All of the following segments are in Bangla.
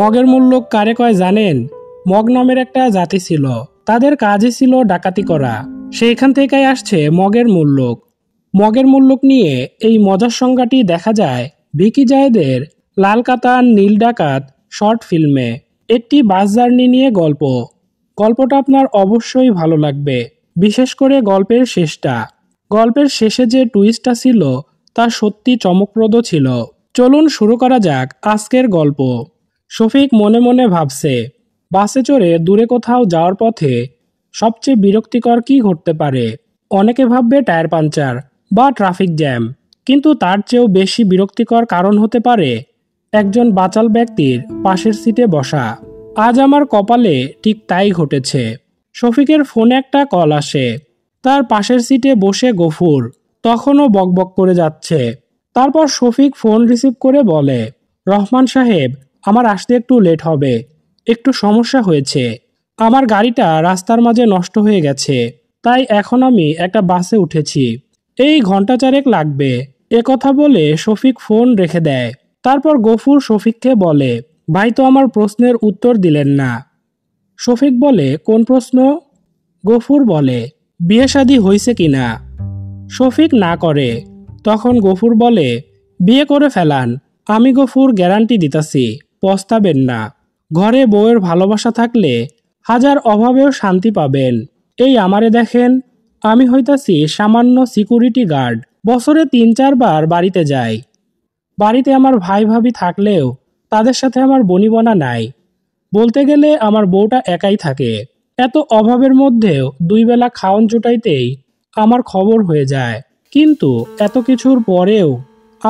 মগের মূল্য কারে কয় জানেন মগ নামের একটা জাতি ছিল তাদের কাজই ছিল ডাকাতি করা সেইখান থেকেই আসছে মগের মূল্যক মগের মূল্যক নিয়ে এই মজার সংজ্ঞাটি দেখা যায় ভিকি জায়দের লাল কাতান নীল ডাকাত শর্ট ফিল্মে একটি বাস জার্নি নিয়ে গল্প গল্পটা আপনার অবশ্যই ভালো লাগবে বিশেষ করে গল্পের শেষটা গল্পের শেষে যে টুইস্টটা ছিল তা সত্যি চমকপ্রদ ছিল চলুন শুরু করা যাক আজকের গল্প শফিক মনে মনে ভাবছে বাসে চড়ে দূরে কোথাও যাওয়ার পথে সবচেয়ে বিরক্তিকর কি ঘটতে পারে অনেকে ভাববে টায়ার পাঞ্চার বা ট্রাফিক জ্যাম কিন্তু তার চেয়েও বেশি বিরক্তিকর কারণ হতে পারে একজন বাচাল ব্যক্তির পাশের সিটে বসা আজ আমার কপালে ঠিক তাই ঘটেছে শফিকের ফোনে একটা কল আসে তার পাশের সিটে বসে গফুর তখনও বকবক করে যাচ্ছে তারপর শফিক ফোন রিসিভ করে বলে রহমান সাহেব আমার আসতে একটু লেট হবে একটু সমস্যা হয়েছে আমার গাড়িটা রাস্তার মাঝে নষ্ট হয়ে গেছে তাই এখন আমি একটা বাসে উঠেছি এই ঘন্টা চারেক লাগবে এ কথা বলে শফিক ফোন রেখে দেয় তারপর গফুর শফিককে বলে ভাই তো আমার প্রশ্নের উত্তর দিলেন না শফিক বলে কোন প্রশ্ন গফুর বলে বিয়ে শাদী হয়েছে কি না শফিক না করে তখন গফুর বলে বিয়ে করে ফেলান আমি গফুর গ্যারান্টি দিতাছি পস্তাবেন না ঘরে বউয়ের ভালোবাসা থাকলে হাজার অভাবেও শান্তি পাবেন এই আমারে দেখেন আমি হইতাছি সামান্য সিকিউরিটি গার্ড বছরে তিন চারবার বাড়িতে যাই বাড়িতে আমার ভাই ভাবি থাকলেও তাদের সাথে আমার বনিবনা নাই বলতে গেলে আমার বউটা একাই থাকে এত অভাবের মধ্যেও দুই বেলা খাওয়ন জোটাইতেই আমার খবর হয়ে যায় কিন্তু এত কিছুর পরেও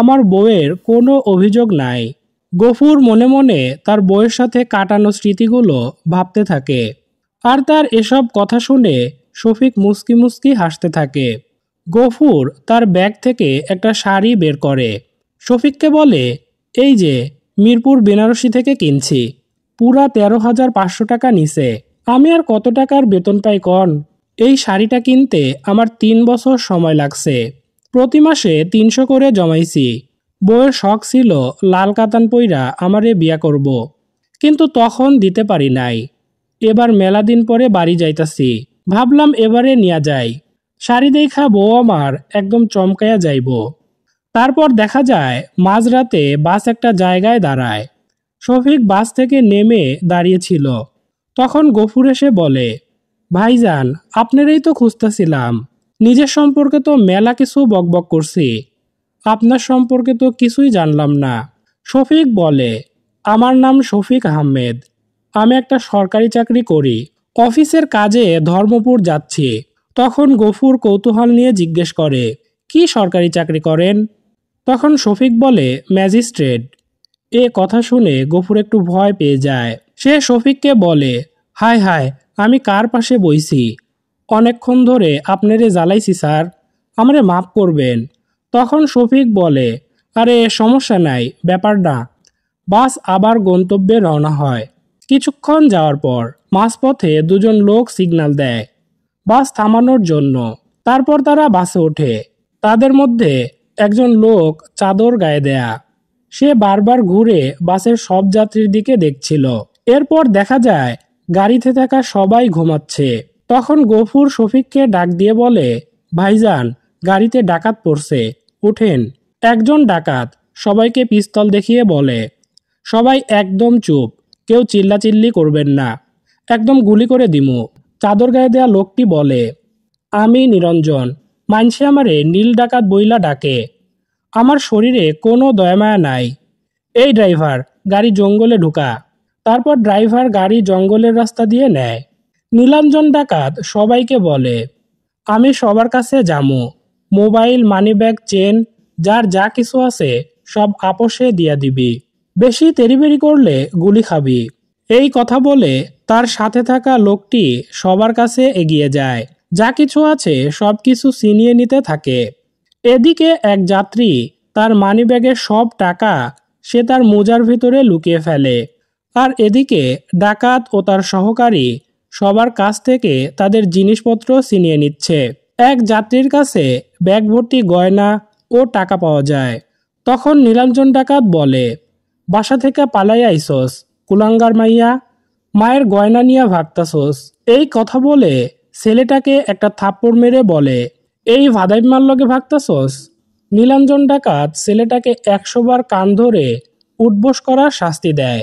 আমার বউয়ের কোনো অভিযোগ নাই গফুর মনে মনে তার বইয়ের সাথে কাটানো স্মৃতিগুলো ভাবতে থাকে আর তার এসব কথা শুনে শফিক মুস্কি মুস্কি হাসতে থাকে গফুর তার ব্যাগ থেকে একটা শাড়ি বের করে শফিককে বলে এই যে মিরপুর বেনারসি থেকে কিনছি পুরা তেরো হাজার পাঁচশো টাকা নিছে আমি আর কত টাকার বেতন পাই কন এই শাড়িটা কিনতে আমার তিন বছর সময় লাগছে প্রতি মাসে তিনশো করে জমাইছি বউয়ের শখ ছিল লাল কাতান পইরা আমারে বিয়া করব। কিন্তু তখন দিতে পারি নাই এবার মেলা দিন পরে বাড়ি যাইতাছি ভাবলাম এবারে নিয়া যাই শাড়ি দেখা বউ আমার একদম চমকাইয়া যাইব তারপর দেখা যায় মাঝরাতে বাস একটা জায়গায় দাঁড়ায় শফিক বাস থেকে নেমে দাঁড়িয়েছিল তখন গফুর এসে বলে ভাইজান আপনারই তো খুঁজতেছিলাম নিজের সম্পর্কে তো মেলা কিছু বকবক করছি আপনার সম্পর্কে তো কিছুই জানলাম না শফিক বলে আমার নাম শফিক আহমেদ আমি একটা সরকারি চাকরি করি অফিসের কাজে ধর্মপুর যাচ্ছি তখন গফুর কৌতূহল নিয়ে জিজ্ঞেস করে কি সরকারি চাকরি করেন তখন শফিক বলে ম্যাজিস্ট্রেট এ কথা শুনে গফুর একটু ভয় পেয়ে যায় সে শফিককে বলে হায় হায় আমি কার পাশে বইছি অনেকক্ষণ ধরে আপনারে জ্বালাইছি স্যার আমারে মাফ করবেন তখন শফিক বলে আরে সমস্যা নাই ব্যাপার না বাস আবার গন্তব্যে রওনা হয় কিছুক্ষণ যাওয়ার পর মাঝপথে দুজন লোক সিগন্যাল দেয় বাস থামানোর জন্য তারপর তারা বাসে ওঠে তাদের মধ্যে একজন লোক চাদর গায়ে দেয়া সে বারবার ঘুরে বাসের সব যাত্রীর দিকে দেখছিল এরপর দেখা যায় গাড়িতে থাকা সবাই ঘুমাচ্ছে তখন গফুর শফিককে ডাক দিয়ে বলে ভাইজান গাড়িতে ডাকাত পড়ছে উঠেন একজন ডাকাত সবাইকে পিস্তল দেখিয়ে বলে সবাই একদম চুপ কেউ চিল্লাচিল্লি করবেন না একদম গুলি করে দিমু চাদর গায়ে দেয়া লোকটি বলে আমি নিরঞ্জন মানসে আমারে নীল ডাকাত বইলা ডাকে আমার শরীরে কোনো দয়ামায়া নাই এই ড্রাইভার গাড়ি জঙ্গলে ঢুকা তারপর ড্রাইভার গাড়ি জঙ্গলের রাস্তা দিয়ে নেয় নীলাঞ্জন ডাকাত সবাইকে বলে আমি সবার কাছে যামো মোবাইল মানি ব্যাগ চেন যার যা কিছু আছে সব আপোষে দিয়া দিবি বেশি তেরিবেরি করলে গুলি খাবি এই কথা বলে তার সাথে থাকা লোকটি সবার কাছে এগিয়ে যায় যা কিছু আছে সব কিছু ছিনিয়ে নিতে থাকে এদিকে এক যাত্রী তার ব্যাগের সব টাকা সে তার মোজার ভিতরে লুকিয়ে ফেলে আর এদিকে ডাকাত ও তার সহকারী সবার কাছ থেকে তাদের জিনিসপত্র ছিনিয়ে নিচ্ছে এক যাত্রীর কাছে ব্যাগ ভর্তি গয়না ও টাকা পাওয়া যায় তখন নীলাঞ্জন ডাকাত বলে বাসা থেকে পালাই আইসোস কুলাঙ্গার মাইয়া মায়ের গয়না নিয়ে ভাগতাসোস এই কথা বলে ছেলেটাকে একটা থাপ্পড় মেরে বলে এই ভাদাই লগে ভাগতাসোস নীলাঞ্জন ডাকাত ছেলেটাকে একশোবার কান ধরে উঠবোস করার শাস্তি দেয়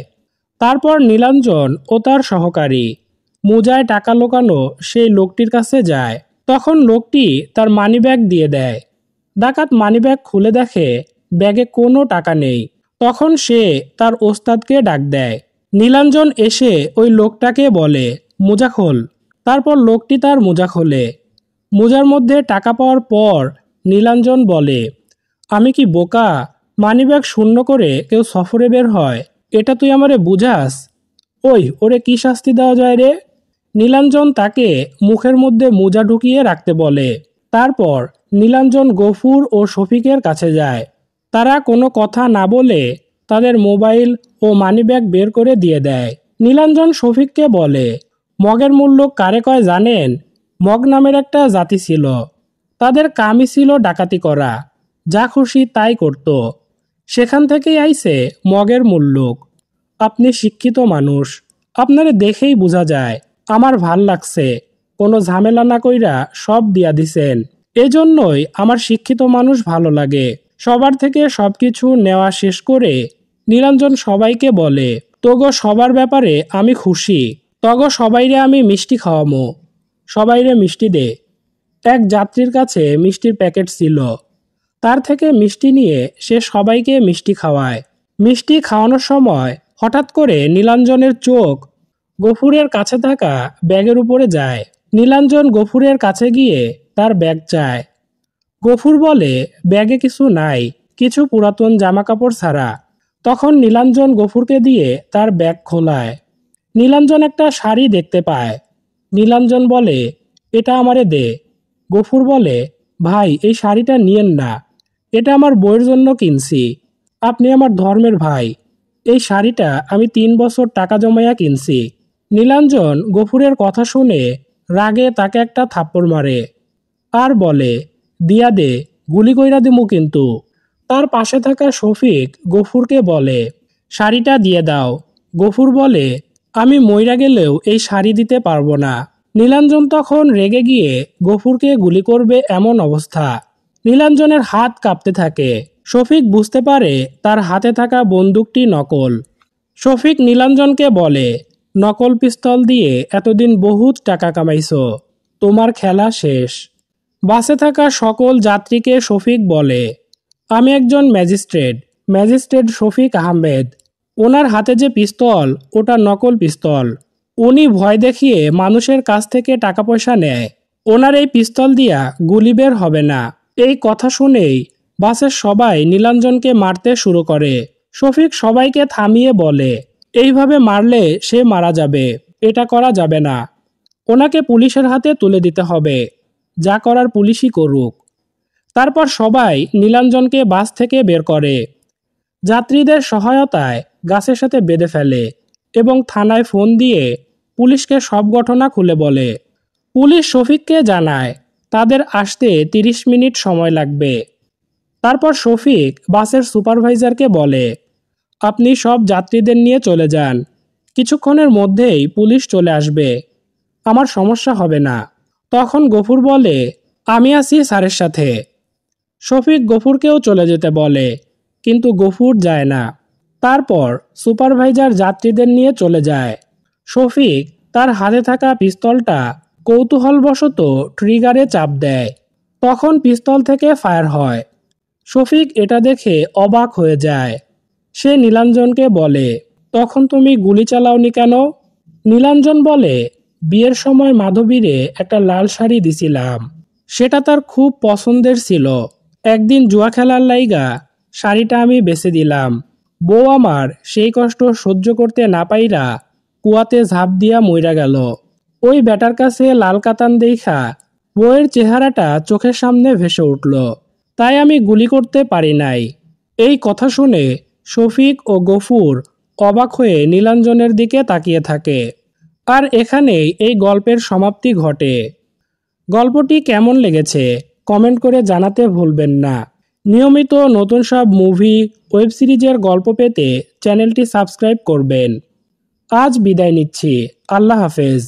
তারপর নীলাঞ্জন ও তার সহকারী মোজায় টাকা লোকানো সেই লোকটির কাছে যায় তখন লোকটি তার মানিব্যাগ দিয়ে দেয় ডাকাত মানিব্যাগ খুলে দেখে ব্যাগে কোনো টাকা নেই তখন সে তার ওস্তাদকে ডাক দেয় নীলাঞ্জন এসে ওই লোকটাকে বলে মোজা খোল তারপর লোকটি তার মোজা খোলে মোজার মধ্যে টাকা পাওয়ার পর নীলাঞ্জন বলে আমি কি বোকা মানিব্যাগ শূন্য করে কেউ সফরে বের হয় এটা তুই আমারে বুঝাস ওই ওরে কি শাস্তি দেওয়া যায় রে নীলাঞ্জন তাকে মুখের মধ্যে মোজা ঢুকিয়ে রাখতে বলে তারপর নীলাঞ্জন গফুর ও শফিকের কাছে যায় তারা কোনো কথা না বলে তাদের মোবাইল ও মানিব্যাগ বের করে দিয়ে দেয় নীলাঞ্জন শফিককে বলে মগের মূল্য কারে কয় জানেন মগ নামের একটা জাতি ছিল তাদের কামই ছিল ডাকাতি করা যা খুশি তাই করত সেখান থেকেই আইছে মগের মূল্যক আপনি শিক্ষিত মানুষ আপনারে দেখেই বোঝা যায় আমার ভাল লাগছে কোনো ঝামেলা না কইরা সব দিয়া দিছেন এজন্যই আমার শিক্ষিত মানুষ ভালো লাগে সবার থেকে সব কিছু নেওয়া শেষ করে নীলাঞ্জন সবাইকে বলে তগো সবার ব্যাপারে আমি খুশি তগো সবাইরে আমি মিষ্টি খাওয়ামো সবাইরে মিষ্টি দে এক যাত্রীর কাছে মিষ্টির প্যাকেট ছিল তার থেকে মিষ্টি নিয়ে সে সবাইকে মিষ্টি খাওয়ায় মিষ্টি খাওয়ানোর সময় হঠাৎ করে নীলাঞ্জনের চোখ গফুরের কাছে থাকা ব্যাগের উপরে যায় নীলাঞ্জন গফুরের কাছে গিয়ে তার ব্যাগ চায় গফুর বলে ব্যাগে কিছু নাই কিছু পুরাতন জামাকাপড় ছাড়া তখন নীলাঞ্জন গফুরকে দিয়ে তার ব্যাগ খোলায় নীলাঞ্জন একটা শাড়ি দেখতে পায় নীলাঞ্জন বলে এটা আমারে দে গফুর বলে ভাই এই শাড়িটা নিয়েন না এটা আমার বইয়ের জন্য কিনছি আপনি আমার ধর্মের ভাই এই শাড়িটা আমি তিন বছর টাকা জমাইয়া কিনছি নীলাঞ্জন গফুরের কথা শুনে রাগে তাকে একটা থাপ্পড় মারে আর বলে দিয়া দে গুলি কইরা দিমু কিন্তু তার পাশে থাকা শফিক গফুরকে বলে শাড়িটা দিয়ে দাও গফুর বলে আমি মইরা গেলেও এই শাড়ি দিতে পারবো না নীলাঞ্জন তখন রেগে গিয়ে গফুরকে গুলি করবে এমন অবস্থা নীলাঞ্জনের হাত কাঁপতে থাকে শফিক বুঝতে পারে তার হাতে থাকা বন্দুকটি নকল শফিক নীলাঞ্জনকে বলে নকল পিস্তল দিয়ে এতদিন বহুত টাকা কামাইছ তোমার খেলা শেষ বাসে থাকা সকল যাত্রীকে শফিক বলে আমি একজন ম্যাজিস্ট্রেট ম্যাজিস্ট্রেট শফিক আহমেদ ওনার হাতে যে পিস্তল ওটা নকল পিস্তল উনি ভয় দেখিয়ে মানুষের কাছ থেকে টাকা পয়সা নেয় ওনার এই পিস্তল দিয়া গুলি বের হবে না এই কথা শুনেই বাসের সবাই নীলাঞ্জনকে মারতে শুরু করে শফিক সবাইকে থামিয়ে বলে এইভাবে মারলে সে মারা যাবে এটা করা যাবে না ওনাকে পুলিশের হাতে তুলে দিতে হবে যা করার পুলিশই করুক তারপর সবাই নীলাঞ্জনকে বাস থেকে বের করে যাত্রীদের সহায়তায় গাছের সাথে বেঁধে ফেলে এবং থানায় ফোন দিয়ে পুলিশকে সব ঘটনা খুলে বলে পুলিশ শফিককে জানায় তাদের আসতে ৩০ মিনিট সময় লাগবে তারপর শফিক বাসের সুপারভাইজারকে বলে আপনি সব যাত্রীদের নিয়ে চলে যান কিছুক্ষণের মধ্যেই পুলিশ চলে আসবে আমার সমস্যা হবে না তখন গফুর বলে আমি আছি স্যারের সাথে শফিক গফুরকেও চলে যেতে বলে কিন্তু গফুর যায় না তারপর সুপারভাইজার যাত্রীদের নিয়ে চলে যায় শফিক তার হাতে থাকা পিস্তলটা কৌতূহলবশত ট্রিগারে চাপ দেয় তখন পিস্তল থেকে ফায়ার হয় শফিক এটা দেখে অবাক হয়ে যায় সে নীলাঞ্জনকে বলে তখন তুমি গুলি চালাওনি কেন নীলাঞ্জন বলে বিয়ের সময় মাধবীরে একটা লাল শাড়ি দিছিলাম সেটা তার খুব পছন্দের ছিল একদিন জুয়া খেলার লাইগা শাড়িটা আমি বেছে দিলাম বউ আমার সেই কষ্ট সহ্য করতে না পাইরা কুয়াতে ঝাঁপ দিয়া মইরা গেল ওই ব্যাটার কাছে লাল কাতান দেখা বউয়ের চেহারাটা চোখের সামনে ভেসে উঠল তাই আমি গুলি করতে পারি নাই এই কথা শুনে শফিক ও গফুর অবাক হয়ে নীলাঞ্জনের দিকে তাকিয়ে থাকে আর এখানেই এই গল্পের সমাপ্তি ঘটে গল্পটি কেমন লেগেছে কমেন্ট করে জানাতে ভুলবেন না নিয়মিত নতুন সব মুভি ওয়েব সিরিজের গল্প পেতে চ্যানেলটি সাবস্ক্রাইব করবেন আজ বিদায় নিচ্ছি আল্লাহ হাফেজ